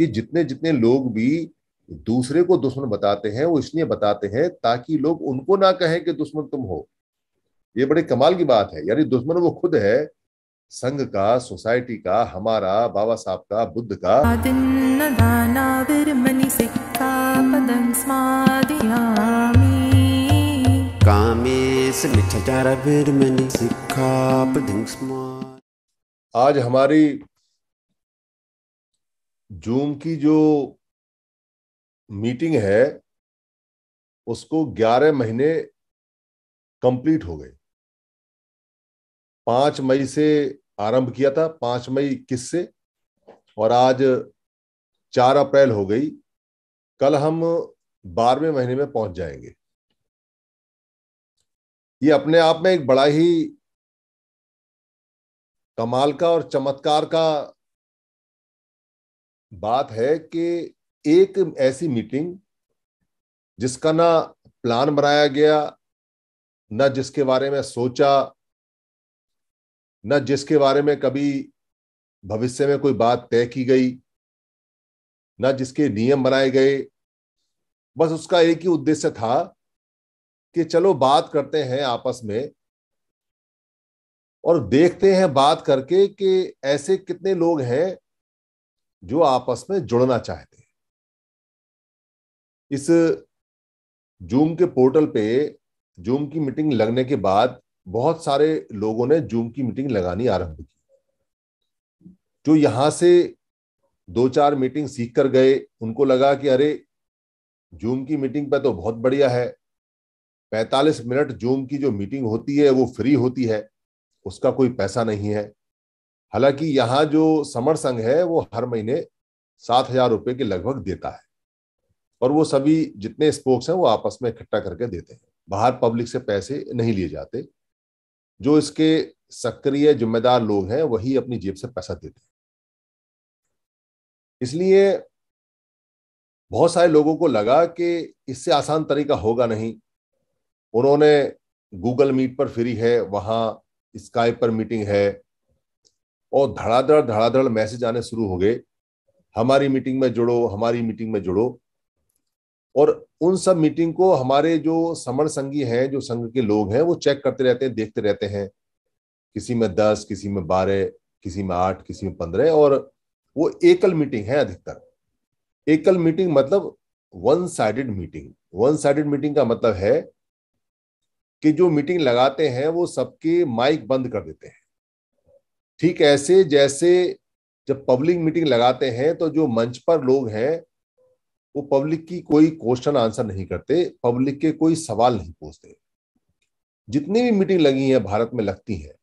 ये जितने जितने लोग भी दूसरे को दुश्मन बताते हैं वो इसलिए बताते हैं ताकि लोग उनको ना कहें कि दुश्मन तुम हो ये बड़े कमाल की बात है यानी दुश्मन वो खुद है संघ का सोसाइटी का हमारा बाबा साहब का बुद्ध का आज हमारी जूम की जो मीटिंग है उसको 11 महीने कंप्लीट हो गए पांच मई से आरंभ किया था पांच मई किस से और आज चार अप्रैल हो गई कल हम बारहवें महीने में पहुंच जाएंगे ये अपने आप में एक बड़ा ही कमाल का और चमत्कार का बात है कि एक ऐसी मीटिंग जिसका ना प्लान बनाया गया ना जिसके बारे में सोचा ना जिसके बारे में कभी भविष्य में कोई बात तय की गई ना जिसके नियम बनाए गए बस उसका एक ही उद्देश्य था कि चलो बात करते हैं आपस में और देखते हैं बात करके कि ऐसे कितने लोग हैं जो आपस में जुड़ना चाहते हैं इस जूम के पोर्टल पे जूम की मीटिंग लगने के बाद बहुत सारे लोगों ने जूम की मीटिंग लगानी आरंभ की जो यहां से दो चार मीटिंग सीख कर गए उनको लगा कि अरे जूम की मीटिंग पे तो बहुत बढ़िया है 45 मिनट जूम की जो मीटिंग होती है वो फ्री होती है उसका कोई पैसा नहीं है हालांकि यहाँ जो समर संघ है वो हर महीने सात हजार रुपये के लगभग देता है और वो सभी जितने स्पोक्स हैं वो आपस में इकट्ठा करके देते हैं बाहर पब्लिक से पैसे नहीं लिए जाते जो इसके सक्रिय जिम्मेदार लोग हैं वही अपनी जेब से पैसा देते हैं इसलिए बहुत सारे लोगों को लगा कि इससे आसान तरीका होगा नहीं उन्होंने गूगल मीट पर फ्री है वहाँ स्काइप पर मीटिंग है और धड़ाधड़ धड़ाधड़ मैसेज आने शुरू हो गए हमारी मीटिंग में जुड़ो हमारी मीटिंग में जुड़ो और उन सब मीटिंग को हमारे जो समर संगी हैं जो संघ के लोग हैं वो चेक करते रहते हैं देखते रहते हैं किसी में दस किसी में बारह किसी में आठ किसी में पंद्रह और वो एकल मीटिंग है अधिकतर एकल मीटिंग मतलब one sided meeting one sided meeting का मतलब है कि जो मीटिंग लगाते हैं वो सबके माइक बंद कर देते हैं ठीक ऐसे जैसे जब पब्लिक मीटिंग लगाते हैं तो जो मंच पर लोग हैं वो पब्लिक की कोई क्वेश्चन आंसर नहीं करते पब्लिक के कोई सवाल नहीं पूछते जितनी भी मीटिंग लगी है भारत में लगती है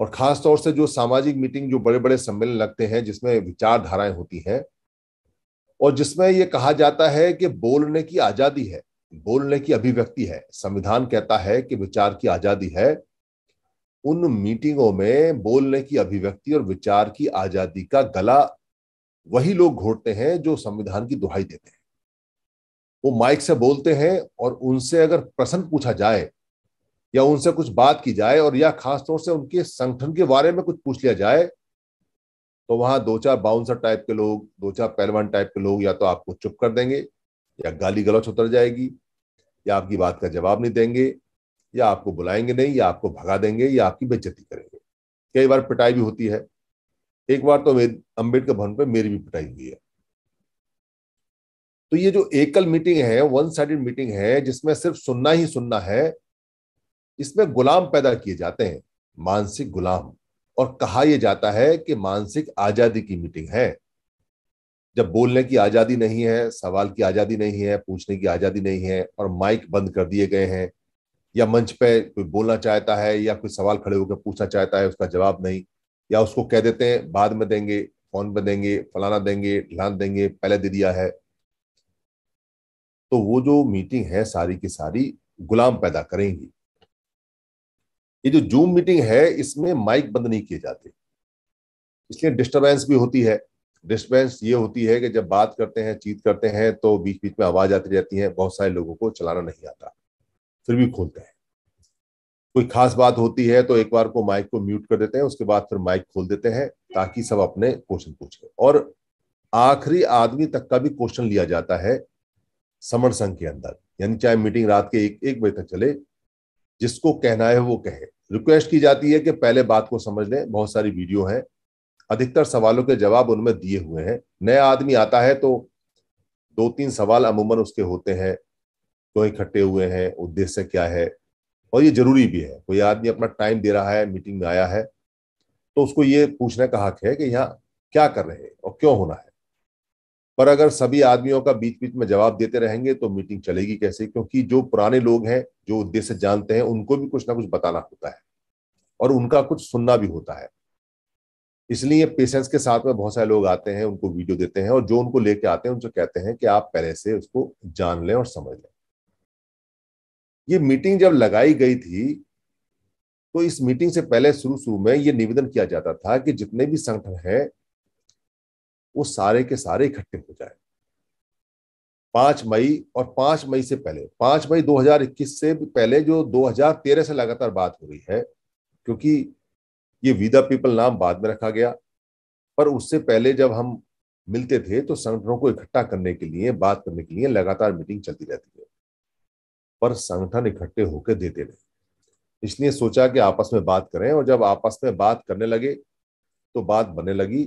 और खास तौर से जो सामाजिक मीटिंग जो बड़े बड़े सम्मेलन लगते हैं जिसमें विचारधाराएं होती हैं और जिसमें ये कहा जाता है कि बोलने की आजादी है बोलने की अभिव्यक्ति है संविधान कहता है कि विचार की आजादी है उन मीटिंगों में बोलने की अभिव्यक्ति और विचार की आजादी का गला वही लोग घोटते हैं जो संविधान की दुहाई देते हैं वो माइक से बोलते हैं और उनसे अगर प्रश्न पूछा जाए या उनसे कुछ बात की जाए और या खासतौर से उनके संगठन के बारे में कुछ पूछ लिया जाए तो वहां दो चार बाउंसर टाइप के लोग दो चार पहलवान टाइप के लोग या तो आपको चुप कर देंगे या गाली गलौच उतर जाएगी या आपकी बात का जवाब नहीं देंगे या आपको बुलाएंगे नहीं या आपको भगा देंगे या आपकी बेज्जती करेंगे कई बार पिटाई भी होती है एक बार तो अम्बेडकर भवन पर मेरी भी पिटाई हुई है तो ये जो एकल मीटिंग है वन साइडेड मीटिंग है जिसमें सिर्फ सुनना ही सुनना है इसमें गुलाम पैदा किए जाते हैं मानसिक गुलाम और कहा यह जाता है कि मानसिक आजादी की मीटिंग है जब बोलने की आजादी नहीं है सवाल की आजादी नहीं है पूछने की आजादी नहीं है और माइक बंद कर दिए गए हैं या मंच पे कोई बोलना चाहता है या कोई सवाल खड़े होकर पूछना चाहता है उसका जवाब नहीं या उसको कह देते हैं बाद में देंगे फोन पे देंगे फलाना देंगे ढलान देंगे पहले दे दिया है तो वो जो मीटिंग है सारी की सारी गुलाम पैदा करेंगी ये जो जूम मीटिंग है इसमें माइक बंद नहीं किए जाते इसलिए डिस्टरबेंस भी होती है डिस्टर्बेंस ये होती है कि जब बात करते हैं चीत करते हैं तो बीच बीच में आवाज आती रहती है बहुत सारे लोगों को चलाना नहीं आता फिर भी खोलते हैं कोई खास बात होती है तो एक बार को माइक को म्यूट कर देते हैं उसके बाद फिर माइक खोल देते हैं ताकि सब अपने क्वेश्चन पूछे और आखिरी आदमी तक का भी क्वेश्चन लिया जाता है समर संघ के अंदर यानी चाहे मीटिंग रात के एक एक बजे तक चले जिसको कहना है वो कहे रिक्वेस्ट की जाती है कि पहले बात को समझ लें बहुत सारी वीडियो है अधिकतर सवालों के जवाब उनमें दिए हुए हैं नया आदमी आता है तो दो तीन सवाल अमूमन उसके होते हैं क्यों इकट्ठे हुए हैं उद्देश्य क्या है और ये जरूरी भी है कोई आदमी अपना टाइम दे रहा है मीटिंग में आया है तो उसको ये पूछने का हक है कि यहाँ क्या कर रहे हैं और क्यों होना है पर अगर सभी आदमियों का बीच बीच में जवाब देते रहेंगे तो मीटिंग चलेगी कैसे क्योंकि जो पुराने लोग हैं जो उद्देश्य जानते हैं उनको भी कुछ ना कुछ बताना होता है और उनका कुछ सुनना भी होता है इसलिए पेशेंस के साथ में बहुत सारे लोग आते हैं उनको वीडियो देते हैं और जो उनको लेके आते हैं उनसे कहते हैं कि आप पहले से उसको जान लें और समझ लें ये मीटिंग जब लगाई गई थी तो इस मीटिंग से पहले शुरू शुरू में ये निवेदन किया जाता था कि जितने भी संगठन हैं वो सारे के सारे इकट्ठे हो जाए पांच मई और पांच मई से पहले पांच मई 2021 से पहले जो 2013 से लगातार बात हो रही है क्योंकि ये विदा पीपल नाम बाद में रखा गया पर उससे पहले जब हम मिलते थे तो संगठनों को इकट्ठा करने के लिए बात करने के लिए लगातार मीटिंग चलती रहती है पर संगठन इकट्ठे होकर देते रहे इसलिए सोचा कि आपस में बात करें और जब आपस में बात करने लगे तो बात बनने लगी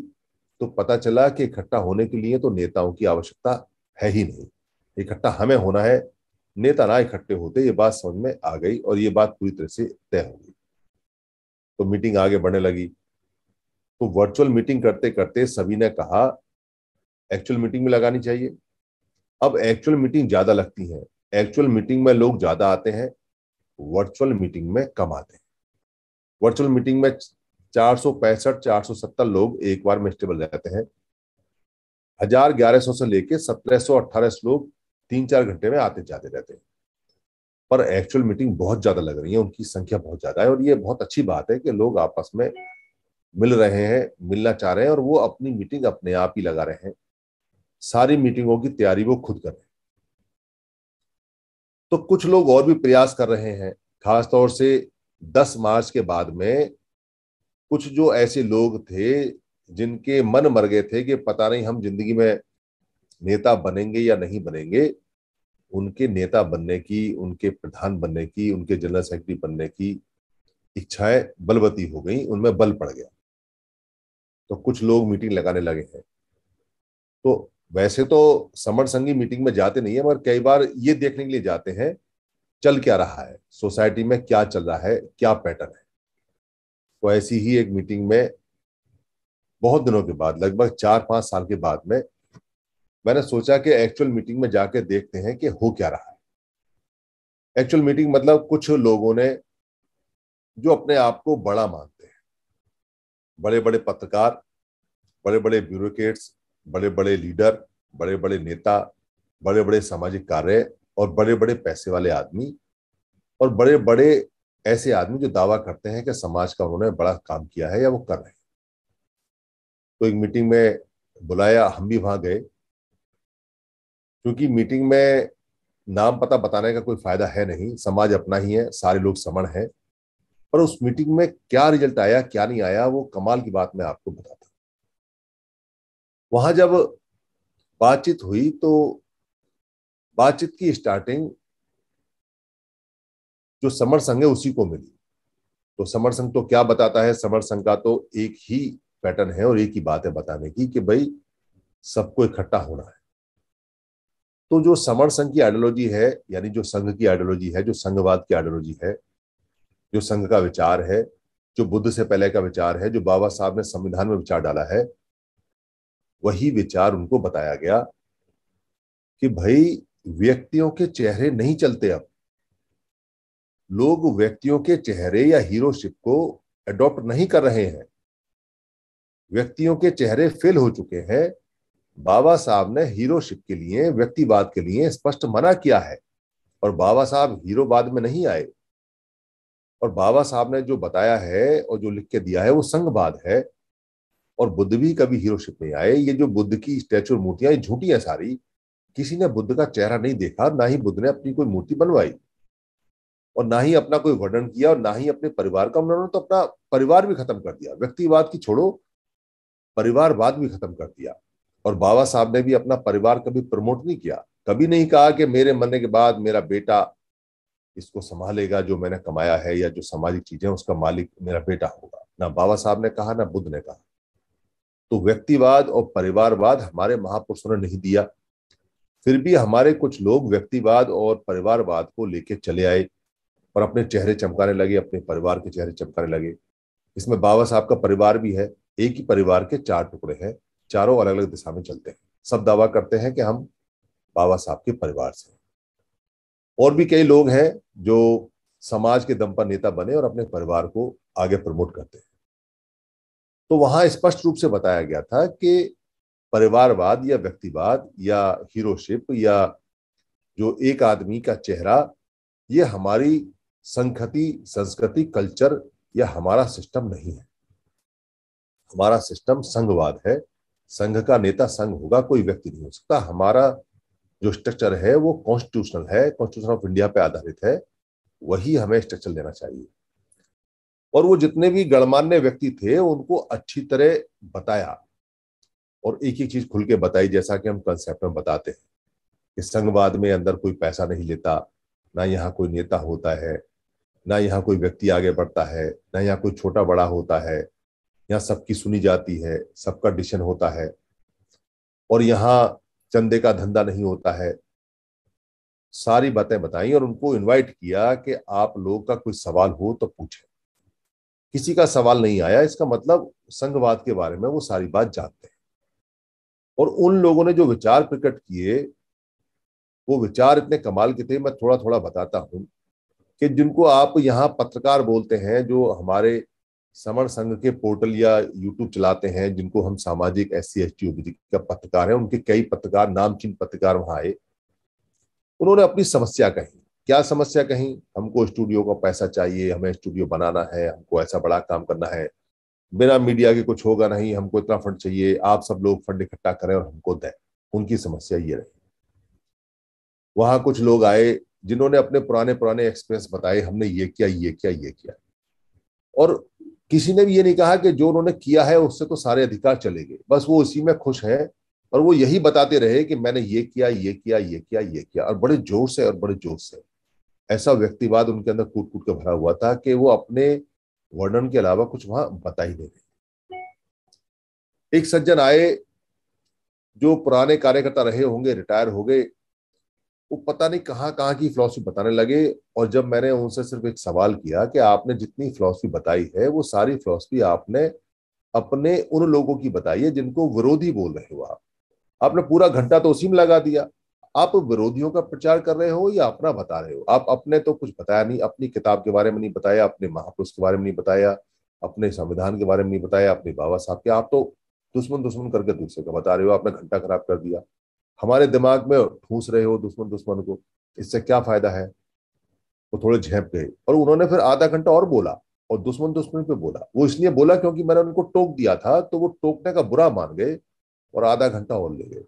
तो पता चला कि इकट्ठा होने के लिए तो नेताओं की आवश्यकता है ही नहीं इकट्ठा हमें होना है नेता ना इकट्ठे होते ये बात समझ में आ गई और ये बात पूरी तरह से तय हो गई तो मीटिंग आगे बढ़ने लगी तो वर्चुअल मीटिंग करते करते सभी ने कहा एक्चुअल मीटिंग में लगानी चाहिए अब एक्चुअल मीटिंग ज्यादा लगती है एक्चुअल मीटिंग में लोग ज्यादा आते हैं वर्चुअल मीटिंग में कम आते हैं वर्चुअल मीटिंग में चार सौ पैंसठ चार सौ सत्तर लोग एक बार में स्टेबल रहते हैं हजार ग्यारह सौ से लेकर सत्रह सौ अट्ठारह लोग तीन चार घंटे में आते जाते रहते हैं पर एक्चुअल मीटिंग बहुत ज्यादा लग रही है उनकी संख्या बहुत ज्यादा है और ये बहुत अच्छी बात है कि लोग आपस में मिल रहे हैं मिलना चाह रहे हैं और वो अपनी मीटिंग अपने आप ही लगा रहे हैं सारी मीटिंगों की तैयारी वो खुद कर रहे हैं तो कुछ लोग और भी प्रयास कर रहे हैं खासतौर से 10 मार्च के बाद में कुछ जो ऐसे लोग थे जिनके मन मर गए थे कि पता नहीं हम जिंदगी में नेता बनेंगे या नहीं बनेंगे उनके नेता बनने की उनके प्रधान बनने की उनके जनरल सेक्रेटरी बनने की इच्छाएं बलवती हो गई उनमें बल पड़ गया तो कुछ लोग मीटिंग लगाने लगे हैं तो वैसे तो समर संगी मीटिंग में जाते नहीं है मगर कई बार ये देखने के लिए जाते हैं चल क्या रहा है सोसाइटी में क्या चल रहा है क्या पैटर्न है तो ऐसी ही एक मीटिंग में बहुत दिनों के बाद लगभग चार पांच साल के बाद में मैंने सोचा कि एक्चुअल मीटिंग में जाके देखते हैं कि हो क्या रहा है एक्चुअल मीटिंग मतलब कुछ लोगों ने जो अपने आप को बड़ा मानते हैं बड़े बड़े पत्रकार बड़े बड़े ब्यूरोक्रेट्स बड़े बड़े लीडर बड़े बड़े नेता बड़े बड़े सामाजिक कार्य और बड़े बड़े पैसे वाले आदमी और बड़े बड़े ऐसे आदमी जो दावा करते हैं कि समाज का उन्होंने बड़ा काम किया है या वो कर रहे हैं तो एक मीटिंग में बुलाया हम भी वहां गए क्योंकि मीटिंग में नाम पता बताने का कोई फायदा है नहीं समाज अपना ही है सारे लोग समण हैं पर उस मीटिंग में क्या रिजल्ट आया क्या नहीं आया वो कमाल की बात मैं आपको बताता वहां जब बातचीत हुई तो बातचीत की स्टार्टिंग जो समर संघ है उसी को मिली तो समर संघ तो क्या बताता है समर संघ का तो एक ही पैटर्न है और एक ही बात है बताने की कि भाई सबको इकट्ठा होना है तो जो समर संघ की आइडियोलॉजी है यानी जो संघ की आइडियोलॉजी है जो संघवाद की आइडियोलॉजी है जो संघ का विचार है जो बुद्ध से पहले का विचार है जो बाबा साहब ने संविधान में विचार डाला है वही विचार उनको बताया गया कि भाई व्यक्तियों के चेहरे नहीं चलते अब लोग व्यक्तियों के चेहरे या हीरोशिप को एडॉप्ट नहीं कर रहे हैं व्यक्तियों के चेहरे फेल हो चुके हैं बाबा साहब ने हीरोशिप के लिए व्यक्तिवाद के लिए स्पष्ट मना किया है और बाबा साहब हीरोवाद में नहीं आए और बाबा साहब ने जो बताया है और जो लिख के दिया है वो संघवाद है और बुद्ध भी कभी हीरोशिप में आए ये जो बुद्ध की स्टैचू मूर्तियां झूठी है सारी किसी ने बुद्ध का चेहरा नहीं देखा ना ही बुद्ध ने अपनी कोई मूर्ति बनवाई और ना ही अपना कोई वर्णन किया और ना ही अपने परिवार का उन्होंने तो अपना परिवार भी खत्म कर दिया व्यक्तिवाद की छोड़ो परिवारवाद भी खत्म कर दिया और बाबा साहब ने भी अपना परिवार कभी प्रमोट नहीं किया कभी नहीं कहा कि मेरे मरने के बाद मेरा बेटा इसको संभालेगा जो मैंने कमाया है या जो सामाजिक चीजें उसका मालिक मेरा बेटा होगा ना बाबा साहब ने कहा ना बुद्ध ने कहा तो व्यक्तिवाद और परिवारवाद हमारे महापुरुषों ने नहीं दिया फिर भी हमारे कुछ लोग व्यक्तिवाद और परिवारवाद को लेके चले आए और अपने चेहरे चमकाने लगे अपने परिवार के चेहरे चमकाने लगे इसमें बाबा साहब का परिवार भी है एक ही परिवार के चार टुकड़े हैं चारों अलग अलग दिशा में चलते हैं सब दावा करते हैं कि हम बाबा साहब के परिवार से और भी कई लोग हैं जो समाज के दम पर नेता बने और अपने परिवार को आगे प्रमोट करते हैं तो वहां स्पष्ट रूप से बताया गया था कि परिवारवाद या व्यक्तिवाद या हीरोशिप या जो एक आदमी का चेहरा ये हमारी संखति संस्कृति कल्चर या हमारा सिस्टम नहीं है हमारा सिस्टम संघवाद है संघ का नेता संघ होगा कोई व्यक्ति नहीं हो सकता हमारा जो स्ट्रक्चर है वो कॉन्स्टिट्यूशनल है कॉन्स्टिट्यूशन ऑफ इंडिया पे आधारित है वही हमें स्ट्रक्चर लेना चाहिए और वो जितने भी गणमान्य व्यक्ति थे उनको अच्छी तरह बताया और एक ही चीज खुल के बताई जैसा कि हम कंसेप्ट में बताते हैं कि संघवाद में अंदर कोई पैसा नहीं लेता ना यहाँ कोई नेता होता है ना यहाँ कोई व्यक्ति आगे बढ़ता है ना यहाँ कोई छोटा बड़ा होता है यहाँ सबकी सुनी जाती है सबका डिसीजन होता है और यहाँ चंदे का धंधा नहीं होता है सारी बातें बताई और उनको इनवाइट किया कि आप लोग का कोई सवाल हो तो पूछें किसी का सवाल नहीं आया इसका मतलब संघवाद के बारे में वो सारी बात जानते हैं और उन लोगों ने जो विचार प्रकट किए वो विचार इतने कमाल के थे मैं थोड़ा थोड़ा बताता हूँ कि जिनको आप यहाँ पत्रकार बोलते हैं जो हमारे समर संघ के पोर्टल या यूट्यूब चलाते हैं जिनको हम सामाजिक एस सी एस टी का पत्रकार है उनके कई पत्रकार नामचीन पत्रकार वहां आए उन्होंने अपनी समस्या कही क्या समस्या कहीं हमको स्टूडियो का पैसा चाहिए हमें स्टूडियो बनाना है हमको ऐसा बड़ा काम करना है बिना मीडिया के कुछ होगा नहीं हमको इतना फंड चाहिए आप सब लोग फंड इकट्ठा करें और हमको दें उनकी समस्या ये रही वहां कुछ लोग आए जिन्होंने अपने पुराने पुराने एक्सपीरियंस बताए हमने ये किया ये किया ये किया और किसी ने भी ये नहीं कहा कि जो उन्होंने किया है उससे तो सारे अधिकार चले गए बस वो उसी में खुश है और वो यही बताते रहे कि मैंने ये किया ये किया ये किया ये किया और बड़े जोर से और बड़े जोर से ऐसा व्यक्तिवाद उनके अंदर कूट कूट के भरा हुआ था कि वो अपने वर्णन के अलावा कुछ वहां बता ही नहीं एक सज्जन आए जो पुराने कार्यकर्ता रहे होंगे रिटायर हो गए वो पता नहीं कहाँ कहाँ की फिलॉसफी बताने लगे और जब मैंने उनसे सिर्फ एक सवाल किया कि आपने जितनी फिलॉसफी बताई है वो सारी फिलोसफी आपने अपने उन लोगों की बताई है जिनको विरोधी बोल रहे हो आप आपने पूरा घंटा तो उसी में लगा दिया आप विरोधियों का प्रचार कर रहे हो या अपना बता रहे हो आप अपने तो कुछ बताया नहीं अपनी किताब के बारे में नहीं बताया अपने महापुरुष के बारे में नहीं बताया अपने संविधान के बारे में नहीं बताया अपने बाबा साहब के आप तो दुश्मन दुश्मन करके दूसरे का बता रहे हो आपने घंटा खराब कर दिया हमारे दिमाग में ठूस रहे हो दुश्मन दुश्मन को इससे क्या फायदा है वो थोड़े झेप गए और उन्होंने फिर आधा घंटा और बोला और दुश्मन दुश्मन पे बोला वो इसलिए बोला क्योंकि मैंने उनको टोक दिया था तो वो टोकने का बुरा मान गए और आधा घंटा और ले गए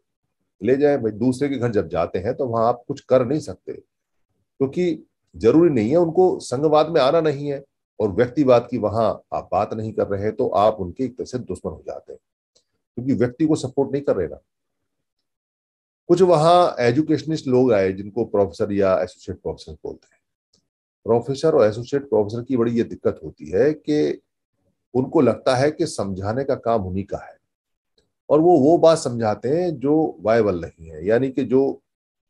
ले जाए भाई दूसरे के घर जब जाते हैं तो वहां आप कुछ कर नहीं सकते क्योंकि तो जरूरी नहीं है उनको संघवाद में आना नहीं है और व्यक्तिवाद की वहां आप बात नहीं कर रहे तो आप उनके एक तरह से दुश्मन हो जाते हैं क्योंकि तो व्यक्ति को सपोर्ट नहीं कर रहे ना कुछ वहां एजुकेशनिस्ट लोग आए जिनको प्रोफेसर या एसोसिएट प्रोफेसर बोलते हैं प्रोफेसर और एसोसिएट प्रोफेसर की बड़ी ये दिक्कत होती है कि उनको लगता है कि समझाने का काम उन्हीं का है और वो वो बात समझाते हैं जो वायबल नहीं है यानी कि जो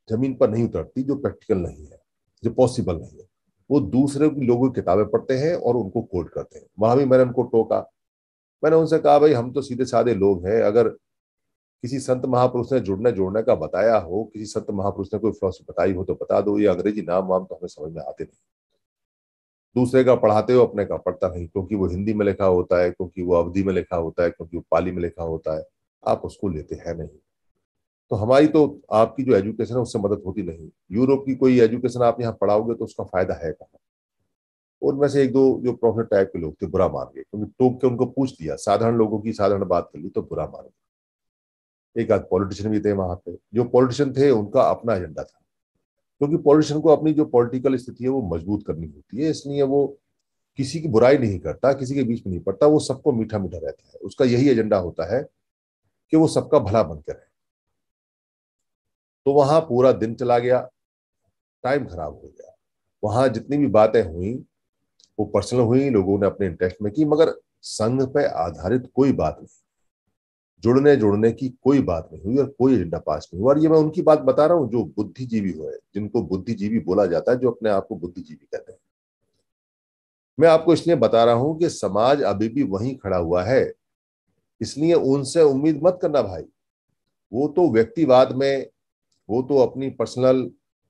जमीन पर नहीं उतरती जो प्रैक्टिकल नहीं है जो पॉसिबल नहीं है वो दूसरे लोगों की किताबें पढ़ते हैं और उनको कोट करते हैं वहां भी मैंने उनको टोका मैंने उनसे कहा भाई हम तो सीधे साधे लोग हैं अगर किसी संत महापुरुष ने जुड़ने जोड़ने का बताया हो किसी संत महापुरुष ने कोई फिलोसफी बताई हो तो बता दो ये अंग्रेजी नाम वाम तो हमें समझ में आते नहीं दूसरे का पढ़ाते हो अपने का पढ़ता नहीं क्योंकि वो हिंदी में लिखा होता है क्योंकि वो अवधि में लिखा होता है क्योंकि वो पाली में लिखा होता है आप उसको लेते हैं नहीं तो हमारी तो आपकी जो एजुकेशन है उससे मदद होती नहीं यूरोप की कोई एजुकेशन आप यहाँ पढ़ाओगे तो उसका फायदा है कहाँ उनमें से एक दो जो प्रोफेसर टाइप के लोग थे बुरा मान गए क्योंकि टोक के उनको पूछ दिया साधारण लोगों की साधारण बात कर ली तो बुरा मान गए एक आध पॉलिटिशियन भी थे वहां पे जो पॉलिटिशियन थे उनका अपना एजेंडा था क्योंकि तो पॉलिटिशियन को अपनी जो पॉलिटिकल स्थिति है वो मजबूत करनी होती है इसलिए वो किसी की बुराई नहीं करता किसी के बीच में नहीं पड़ता वो सबको मीठा मीठा रहता है उसका यही एजेंडा होता है कि वो सबका भला बनकर रहे तो वहां पूरा दिन चला गया टाइम खराब हो गया वहां जितनी भी बातें हुई वो पर्सनल हुई लोगों ने अपने इंटरेस्ट में की मगर संघ पे आधारित कोई बात नहीं जुड़ने जुड़ने की कोई बात नहीं हुई और कोई एजेंडा पास नहीं हुआ और ये मैं उनकी बात बता रहा हूं जो बुद्धिजीवी हुए जिनको बुद्धिजीवी बोला जाता है जो अपने आप को बुद्धिजीवी कहते हैं मैं आपको इसलिए बता रहा हूं कि समाज अभी भी वहीं खड़ा हुआ है इसलिए उनसे उम्मीद मत करना भाई वो तो व्यक्तिवाद में वो तो अपनी पर्सनल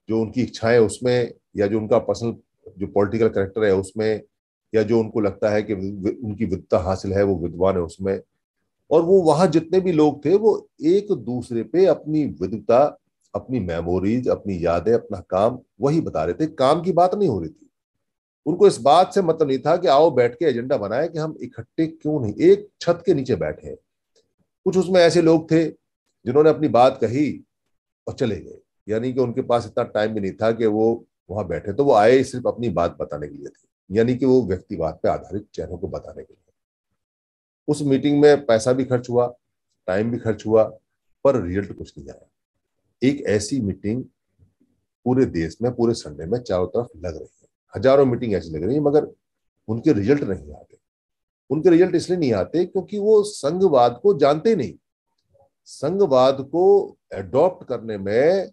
जो उनकी इच्छाएं उसमें या जो उनका पर्सनल जो पॉलिटिकल करेक्टर है उसमें या जो उनको लगता है कि उनकी विद्वता हासिल है वो विद्वान है उसमें और वो वहां जितने भी लोग थे वो एक दूसरे पे अपनी विद्वता अपनी मेमोरीज अपनी यादें अपना काम वही बता रहे थे काम की बात नहीं हो रही थी उनको इस बात से मतलब नहीं था कि आओ बैठ के एजेंडा बनाए कि हम इकट्ठे क्यों नहीं एक छत के नीचे बैठे कुछ उसमें ऐसे लोग थे जिन्होंने अपनी बात कही और चले गए यानी कि उनके पास इतना टाइम भी नहीं था कि वो वहां बैठे तो वो आए सिर्फ अपनी बात बताने के लिए थे यानी कि वो व्यक्तिवाद पर आधारित चेहरों को बताने के लिए उस मीटिंग में पैसा भी खर्च हुआ टाइम भी खर्च हुआ पर रिजल्ट कुछ नहीं आया एक ऐसी मीटिंग पूरे देश में पूरे संडे में चारों तरफ लग रही है हजारों मीटिंग ऐसी लग रही है मगर उनके रिजल्ट नहीं आते उनके रिजल्ट इसलिए नहीं आते क्योंकि वो संघवाद को जानते नहीं संघवाद को एडॉप्ट करने में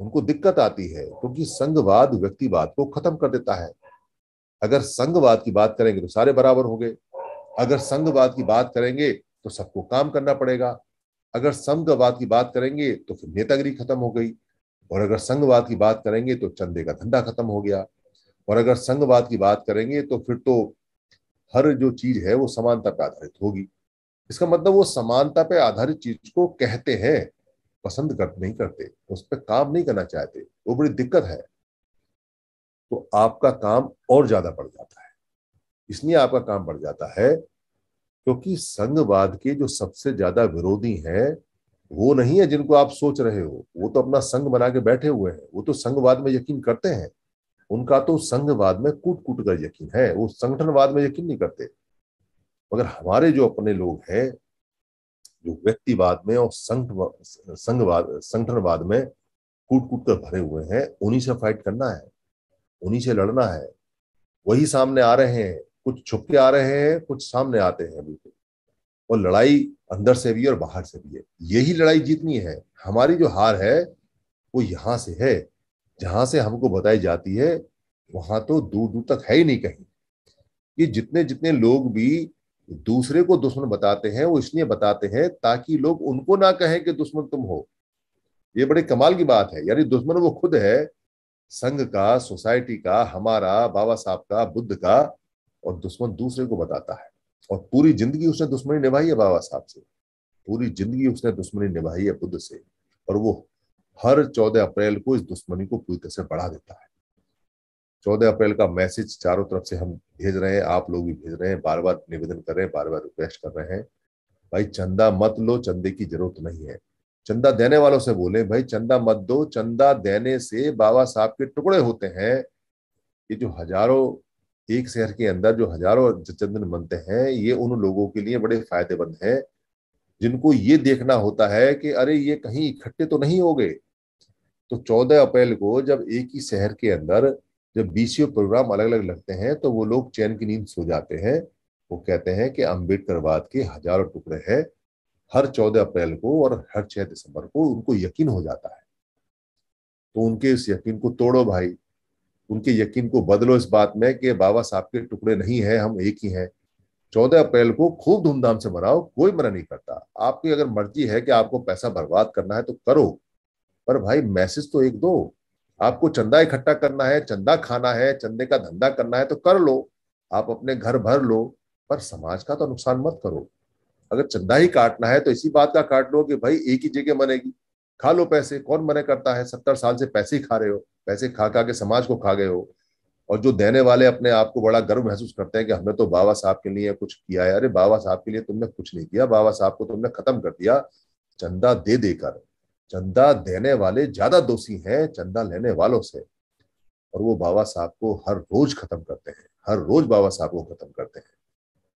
उनको दिक्कत आती है क्योंकि संघवाद व्यक्तिवाद को खत्म कर देता है अगर संघवाद की बात करेंगे तो सारे बराबर हो गए अगर संघवाद की बात करेंगे तो सबको काम करना पड़ेगा अगर संघवाद की बात करेंगे तो फिर नेतागिरी खत्म हो गई और अगर संघवाद की बात करेंगे तो चंदे का धंधा खत्म हो गया और अगर संघवाद की बात करेंगे तो फिर तो हर जो चीज है वो समानता पर आधारित होगी इसका मतलब वो समानता पे आधारित चीज को कहते हैं पसंद कर नहीं करते उस पर काम नहीं करना चाहते वो बड़ी दिक्कत है तो आपका काम और ज्यादा बढ़ जाता है इसलिए आपका काम बढ़ जाता है क्योंकि संघवाद के जो सबसे ज्यादा विरोधी हैं वो नहीं है जिनको आप सोच रहे हो वो तो अपना संघ बना के बैठे हुए हैं वो तो संघवाद में यकीन करते हैं उनका तो संघवाद में कूट कूट कर यकीन है वो संगठनवाद में यकीन नहीं करते मगर हमारे जो अपने लोग हैं जो व्यक्तिवाद में और संघवाद संगठनवाद में कूट कूट कर भरे हुए हैं उन्हीं से फाइट करना है उन्हीं से लड़ना है वही सामने आ रहे हैं कुछ छुप के आ रहे हैं कुछ सामने आते हैं बिल्कुल तो। और लड़ाई अंदर से भी और बाहर से भी है यही लड़ाई जीतनी है हमारी जो हार है वो यहां से है जहां से हमको बताई जाती है वहां तो दूर दूर तक है ही नहीं कहीं ये जितने जितने लोग भी दूसरे को दुश्मन बताते हैं वो इसलिए बताते हैं ताकि लोग उनको ना कहें कि दुश्मन तुम हो ये बड़े कमाल की बात है यानी दुश्मन वो खुद है संघ का सोसाइटी का हमारा बाबा साहब का बुद्ध का और दुश्मन दूसरे को बताता है और पूरी जिंदगी उसने दुश्मनी निभाई है बाबा साहब से पूरी जिंदगी उसने दुश्मनी निभाई है बुद्ध से और वो हर चौदह अप्रैल को इस दुश्मनी को पूरी तरह से बढ़ा देता है चौदह अप्रैल का मैसेज चारों तरफ से हम भेज रहे हैं आप लोग भी भेज रहे हैं बार बार निवेदन कर रहे हैं बार बार रिक्वेस्ट कर रहे हैं भाई चंदा मत लो चंदे की जरूरत नहीं है चंदा देने वालों से बोले भाई चंदा मत दो चंदा देने से बाबा साहब के टुकड़े होते हैं ये जो हजारों एक शहर के अंदर जो हजारों चंदन बनते हैं ये उन लोगों के लिए बड़े फायदेमंद है जिनको ये देखना होता है कि अरे ये कहीं इकट्ठे तो नहीं हो गए तो 14 अप्रैल को जब एक ही शहर के अंदर जब बीसीओ प्रोग्राम अलग अलग लगते हैं तो वो लोग चैन की नींद सो जाते हैं वो कहते हैं कि अम्बेडकरवाद के हजारों टुकड़े हैं हर 14 अप्रैल को और हर 6 दिसंबर को उनको यकीन हो जाता है तो उनके इस यकीन को तोड़ो भाई उनके यकीन को बदलो इस बात में कि बाबा साहब के टुकड़े नहीं है हम एक ही हैं चौदह अप्रैल को खूब धूमधाम से मनाओ कोई मना नहीं करता आपकी अगर मर्जी है कि आपको पैसा बर्बाद करना है तो करो पर भाई मैसेज तो एक दो आपको चंदा इकट्ठा करना है चंदा खाना है चंदे का धंधा करना है तो कर लो आप अपने घर भर लो पर समाज का तो नुकसान मत करो अगर चंदा ही काटना है तो इसी बात का काट लो कि भाई एक ही जगह मनेगी खा लो पैसे कौन मने करता है सत्तर साल से पैसे ही खा रहे हो पैसे खा खा के समाज को खा गए हो और जो देने वाले अपने आप को बड़ा गर्व महसूस करते हैं कि हमने तो बाबा साहब के लिए कुछ किया है अरे बाबा साहब के लिए तुमने कुछ नहीं किया बाबा साहब को तुमने खत्म कर दिया चंदा दे देकर चंदा देने वाले ज्यादा दोषी हैं चंदा लेने वालों से और वो बाबा साहब को हर रोज खत्म करते हैं हर रोज बाबा साहब को खत्म करते हैं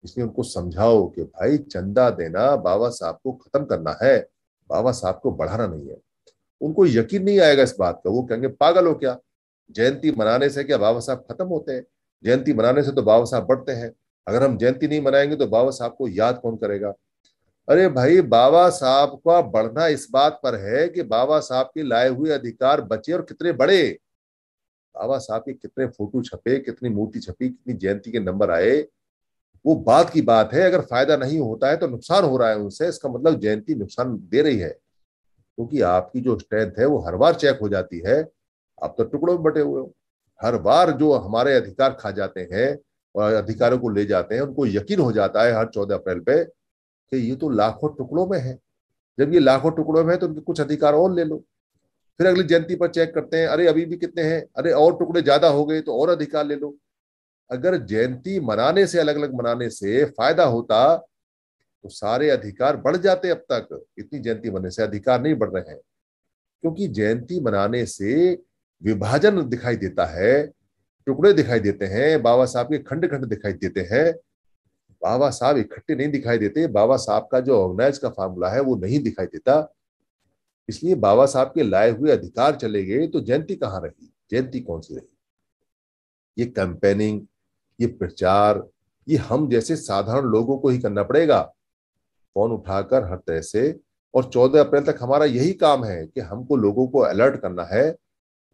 इसलिए उनको समझाओ कि भाई चंदा देना बाबा साहब को खत्म करना है बाबा साहब को बढ़ाना नहीं है उनको यकीन नहीं आएगा इस बात का वो कहेंगे पागल हो क्या जयंती मनाने से क्या बाबा साहब खत्म होते हैं जयंती मनाने से तो बाबा साहब बढ़ते हैं अगर हम जयंती नहीं मनाएंगे तो बाबा साहब को याद कौन करेगा अरे भाई बाबा साहब का बढ़ना इस बात पर है कि बाबा साहब के लाए हुए अधिकार बचे और कितने बड़े बाबा साहब के कितने फोटो छपे कितनी मूर्ति छपी कितनी जयंती के नंबर आए वो बात की बात है अगर फायदा नहीं होता है तो नुकसान हो रहा है उनसे इसका मतलब जयंती नुकसान दे रही है क्योंकि तो आपकी जो स्ट्रेंथ है वो हर बार चेक हो जाती है आप तो टुकड़ों में बटे हुए हो हर बार जो हमारे अधिकार खा जाते हैं और अधिकारों को ले जाते हैं उनको यकीन हो जाता है हर चौदह अप्रैल पे कि ये तो लाखों टुकड़ों में है जब ये लाखों टुकड़ों में है तो उनके कुछ अधिकार और ले लो फिर अगली जयंती पर चेक करते हैं अरे अभी भी कितने हैं अरे और टुकड़े ज्यादा हो गए तो और अधिकार ले लो अगर जयंती मनाने से अलग अलग मनाने से फायदा होता तो सारे अधिकार बढ़ जाते अब तक इतनी जयंती मनाने से अधिकार नहीं बढ़ रहे हैं क्योंकि जयंती मनाने से विभाजन दिखाई देता है टुकड़े दिखाई देते हैं बाबा साहब के खंड खंड दिखाई देते हैं बाबा साहब इकट्ठे नहीं दिखाई देते बाबा साहब का जो ऑर्गेनाइज का फार्मूला है वो नहीं दिखाई देता इसलिए बाबा साहब के लाए हुए अधिकार चले गए तो जयंती कहाँ रही जयंती कौन सी रही ये कैंपेनिंग ये प्रचार ये हम जैसे साधारण लोगों को ही करना पड़ेगा फोन उठाकर हर तरह से और 14 अप्रैल तक हमारा यही काम है कि हमको लोगों को अलर्ट करना है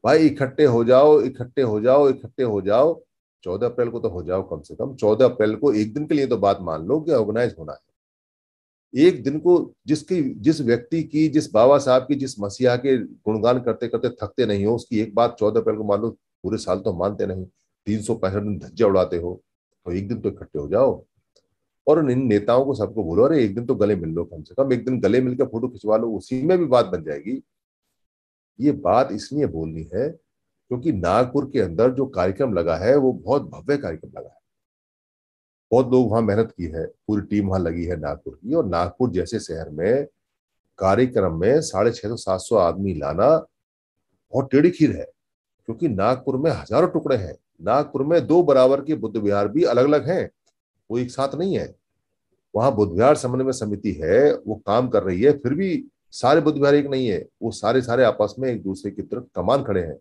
भाई इकट्ठे हो जाओ इकट्ठे हो जाओ इकट्ठे हो जाओ चौदह अप्रैल को तो हो जाओ कम से कम चौदह अप्रैल को एक दिन के लिए तो बात मान लो कि ऑर्गेनाइज होना है एक दिन को जिसकी जिस व्यक्ति की जिस बाबा साहब की जिस मसीहा के गुणगान करते करते थकते नहीं हो उसकी एक बात चौदह अप्रैल को मान लो पूरे साल तो मानते नहीं तीन सौ पैंसठ दिन धज्जे उड़ाते हो तो एक दिन तो इकट्ठे हो जाओ और इन नेताओं को सबको बोलो अरे एक दिन तो गले मिल लो कम से कम एक दिन गले मिलकर फोटो खिंचवा लो उसी में भी बात बन जाएगी ये बात इसलिए बोलनी है क्योंकि नागपुर के अंदर जो कार्यक्रम लगा है वो बहुत भव्य कार्यक्रम लगा है बहुत लोग वहां मेहनत की है पूरी टीम वहां लगी है नागपुर की और नागपुर जैसे शहर में कार्यक्रम में साढ़े छह सौ सात सौ आदमी लाना बहुत टेढ़ी खीर है क्योंकि नागपुर में हजारों टुकड़े हैं नागपुर में दो बराबर के बुद्ध विहार भी अलग अलग हैं वो एक साथ नहीं है वहां बुद्ध विहार समन्वय समिति है वो काम कर रही है फिर भी सारे बुद्ध बिहार एक नहीं है वो सारे सारे आपस में एक दूसरे की तरफ कमान खड़े हैं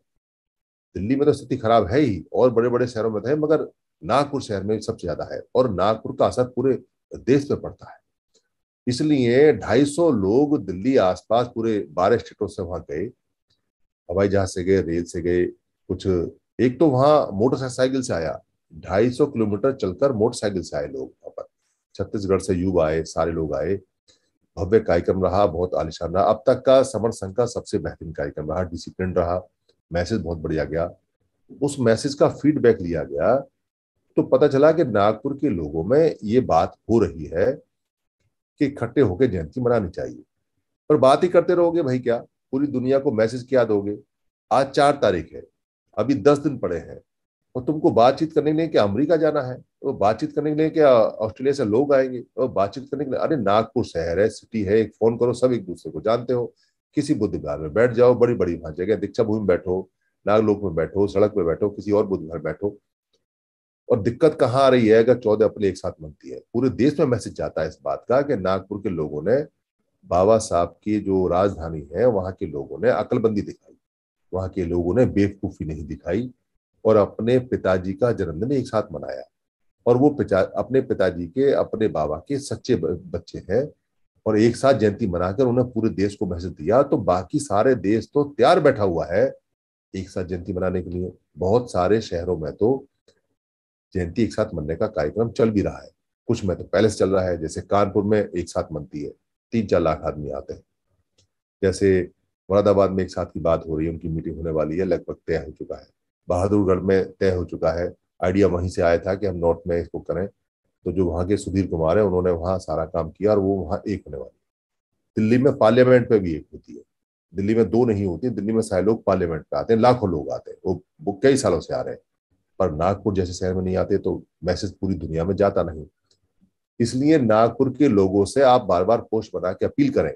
दिल्ली में तो स्थिति खराब है ही और बड़े बड़े शहरों में तो है मगर नागपुर शहर में सबसे ज्यादा है और नागपुर का असर पूरे देश में पड़ता है इसलिए 250 लोग दिल्ली आसपास पूरे बारह स्टेटों से वहां गए हवाई जहाज से गए रेल से गए कुछ एक तो वहां मोटरसाइकिल से आया 250 किलोमीटर चलकर मोटरसाइकिल से आए लोग वहां पर छत्तीसगढ़ से युवा आए सारे लोग आए भव्य कार्यक्रम रहा बहुत आलिशान रहा अब तक का समर संघ का सबसे बेहतरीन कार्यक्रम रहा डिसिप्लिन रहा मैसेज बहुत बढ़िया गया उस मैसेज का फीडबैक लिया गया तो पता चला कि नागपुर के लोगों में ये बात हो रही है कि इकट्ठे होकर जयंती मनानी चाहिए पर बात ही करते रहोगे भाई क्या पूरी दुनिया को मैसेज क्या दोगे आज चार तारीख है अभी दस दिन पड़े हैं और तुमको बातचीत करने के लिए कि अमरीका जाना है तो बातचीत करने के लिए क्या ऑस्ट्रेलिया से लोग आएंगे और बातचीत करने के लिए अरे नागपुर शहर है सिटी है एक फोन करो सब एक दूसरे को जानते हो किसी बुद्धिगार में बैठ जाओ बड़ी बड़ी वहां जगह दीक्षा भूमि में बैठो नागलोक में बैठो सड़क में बैठो किसी और में बैठो और दिक्कत कहाँ आ रही है अगर चौदह अप्रैल एक साथ मनती है पूरे देश में मैसेज जाता है इस बात का कि नागपुर के लोगों ने बाबा साहब की जो राजधानी है वहां के लोगों ने अकलबंदी दिखाई वहां के लोगों ने बेवकूफी नहीं दिखाई और अपने पिताजी का जन्मदिन एक साथ मनाया और वो पिता अपने पिताजी के अपने बाबा के सच्चे बच्चे हैं और एक साथ जयंती मनाकर उन्हें पूरे देश को मैसेज दिया तो बाकी सारे देश तो तैयार बैठा हुआ है एक साथ जयंती मनाने के लिए बहुत सारे शहरों में तो जयंती एक साथ मनने का कार्यक्रम चल भी रहा है कुछ में तो पैलेस चल रहा है जैसे कानपुर में एक साथ मनती है तीन चार लाख आदमी आते हैं जैसे मुरादाबाद में एक साथ की बात हो रही है उनकी मीटिंग होने वाली है लगभग तय हो चुका है बहादुरगढ़ में तय हो चुका है आइडिया वहीं से आया था कि हम नॉर्थ में इसको करें तो जो वहाँ के सुधीर कुमार है उन्होंने वहाँ सारा काम किया और वो वहाँ एक होने वाली दिल्ली में पार्लियामेंट में भी एक होती है दिल्ली में दो नहीं होती दिल्ली में सारे लोग पार्लियामेंट पे आते हैं लाखों लोग आते हैं वो वो कई सालों से आ रहे हैं पर नागपुर जैसे शहर में नहीं आते तो मैसेज पूरी दुनिया में जाता नहीं इसलिए नागपुर के लोगों से आप बार बार पोस्ट बना के अपील करें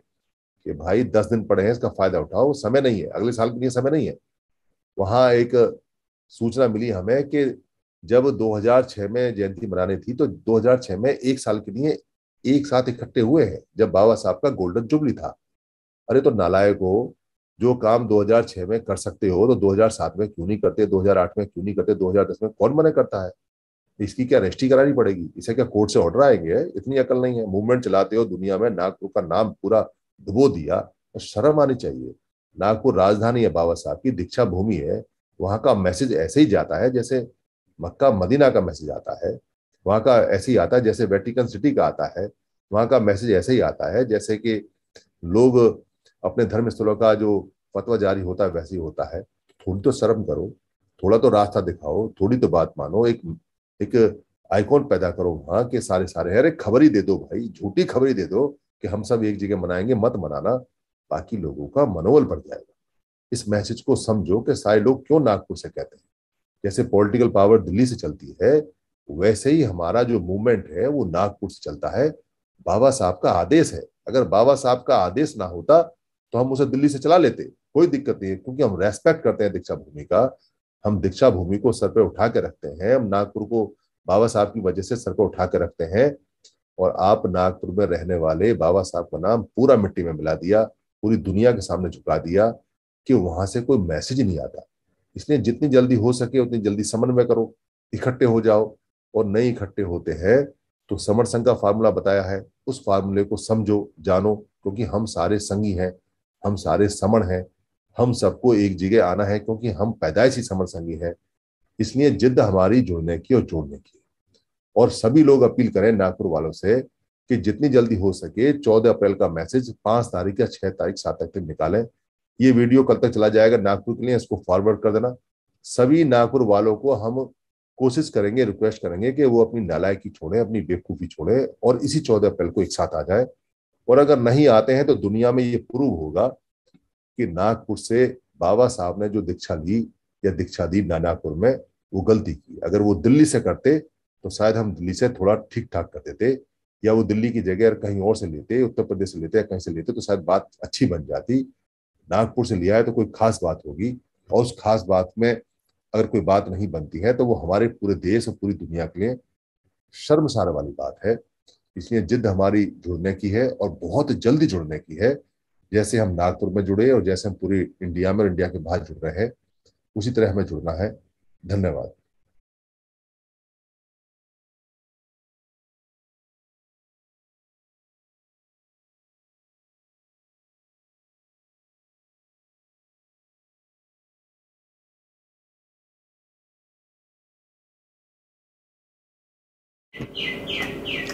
कि भाई दस दिन पड़े हैं इसका फायदा उठाओ समय नहीं है अगले साल के लिए समय नहीं है वहां एक सूचना मिली हमें कि जब 2006 में जयंती मनानी थी तो 2006 में एक साल के लिए एक साथ इकट्ठे हुए हैं जब बाबा साहब का गोल्डन जुबली था अरे तो नालायक हो जो काम 2006 में कर सकते हो तो 2007 में क्यों नहीं करते 2008 में क्यों नहीं करते 2010 में कौन मना करता है इसकी क्या रजिस्ट्री करानी पड़ेगी इसे क्या कोर्ट से ऑर्डर आएंगे इतनी अकल नहीं है मूवमेंट चलाते हो दुनिया में नागपुर का नाम पूरा डुबो दिया तो शर्म आनी चाहिए नागपुर राजधानी है बाबा साहब की दीक्षा भूमि है वहां का मैसेज ऐसे ही जाता है जैसे मक्का मदीना का मैसेज आता है वहाँ का ऐसे ही आता है जैसे वेटिकन सिटी का आता है वहाँ का मैसेज ऐसे ही आता है जैसे कि लोग अपने धर्म स्थलों का जो फतवा जारी होता है वैसे ही होता है थोड़ी तो शर्म करो थोड़ा तो रास्ता दिखाओ थोड़ी तो बात मानो एक एक आइकॉन पैदा करो वहाँ के सारे सारे अरे खबर ही दे दो भाई झूठी खबर ही दे दो कि हम सब एक जगह मनाएंगे मत मनाना बाकी लोगों का मनोबल बढ़ जाएगा इस मैसेज को समझो कि सारे लोग क्यों नागपुर से कहते हैं जैसे पॉलिटिकल पावर दिल्ली से चलती है वैसे ही हमारा जो मूवमेंट है वो नागपुर से चलता है बाबा साहब का आदेश है अगर बाबा साहब का आदेश ना होता तो हम उसे दिल्ली से चला लेते कोई दिक्कत नहीं है क्योंकि हम रेस्पेक्ट करते हैं दीक्षा भूमि का हम दीक्षा भूमि को सर पर उठा के रखते हैं हम नागपुर को बाबा साहब की वजह से सर को उठा के रखते हैं और आप नागपुर में रहने वाले बाबा साहब का नाम पूरा मिट्टी में मिला दिया पूरी दुनिया के सामने झुका दिया कि वहां से कोई मैसेज नहीं आता इसलिए जितनी जल्दी हो सके उतनी जल्दी समन्वय करो इकट्ठे हो जाओ और नहीं इकट्ठे होते हैं तो समर संघ का फार्मूला बताया है उस फार्मूले को समझो जानो क्योंकि हम सारे संगी हैं हम सारे समण हैं हम सबको एक जगह आना है क्योंकि हम पैदाइशी समर संगी हैं इसलिए जिद हमारी जुड़ने की और जोड़ने की और सभी लोग अपील करें नागपुर वालों से कि जितनी जल्दी हो सके चौदह अप्रैल का मैसेज पांच तारीख या छह तारीख सात तक निकालें ये वीडियो कल तक चला जाएगा नागपुर के लिए इसको फॉरवर्ड कर देना सभी नागपुर वालों को हम कोशिश करेंगे रिक्वेस्ट करेंगे कि वो अपनी नालायकी छोड़े अपनी बेवकूफ़ी छोड़े और इसी चौदह अप्रैल को एक साथ आ जाए और अगर नहीं आते हैं तो दुनिया में ये प्रूव होगा कि नागपुर से बाबा साहब ने जो दीक्षा ली या दीक्षा दी नानापुर में वो गलती की अगर वो दिल्ली से करते तो शायद हम दिल्ली से थोड़ा ठीक ठाक कर देते या वो दिल्ली की जगह कहीं और से लेते उत्तर प्रदेश से लेते या कहीं से लेते तो शायद बात अच्छी बन जाती नागपुर से लिया है तो कोई खास बात होगी और उस खास बात में अगर कोई बात नहीं बनती है तो वो हमारे पूरे देश और पूरी दुनिया के लिए शर्मसार वाली बात है इसलिए जिद हमारी जुड़ने की है और बहुत जल्दी जुड़ने की है जैसे हम नागपुर में जुड़े और जैसे हम पूरी इंडिया में और इंडिया के बाहर जुड़ रहे हैं उसी तरह हमें जुड़ना है धन्यवाद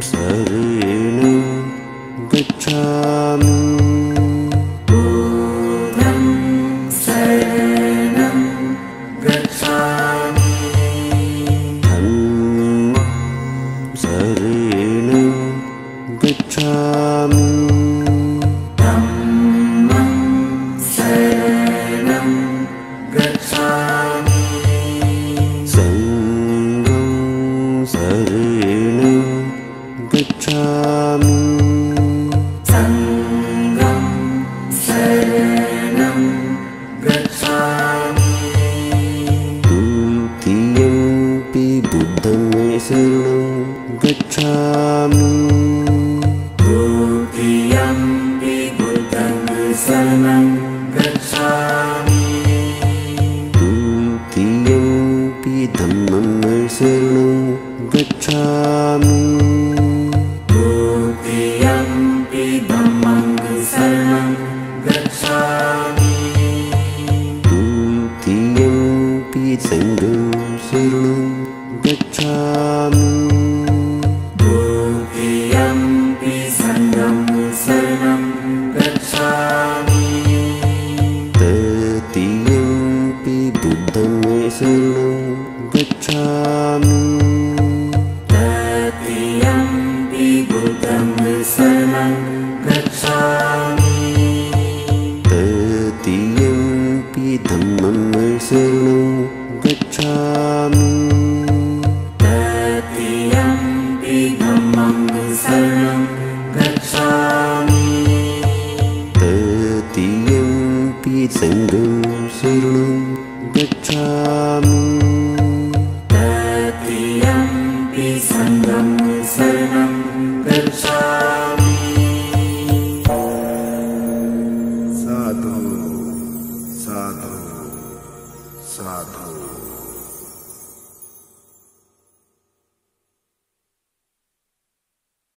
संसरेण गच्छामि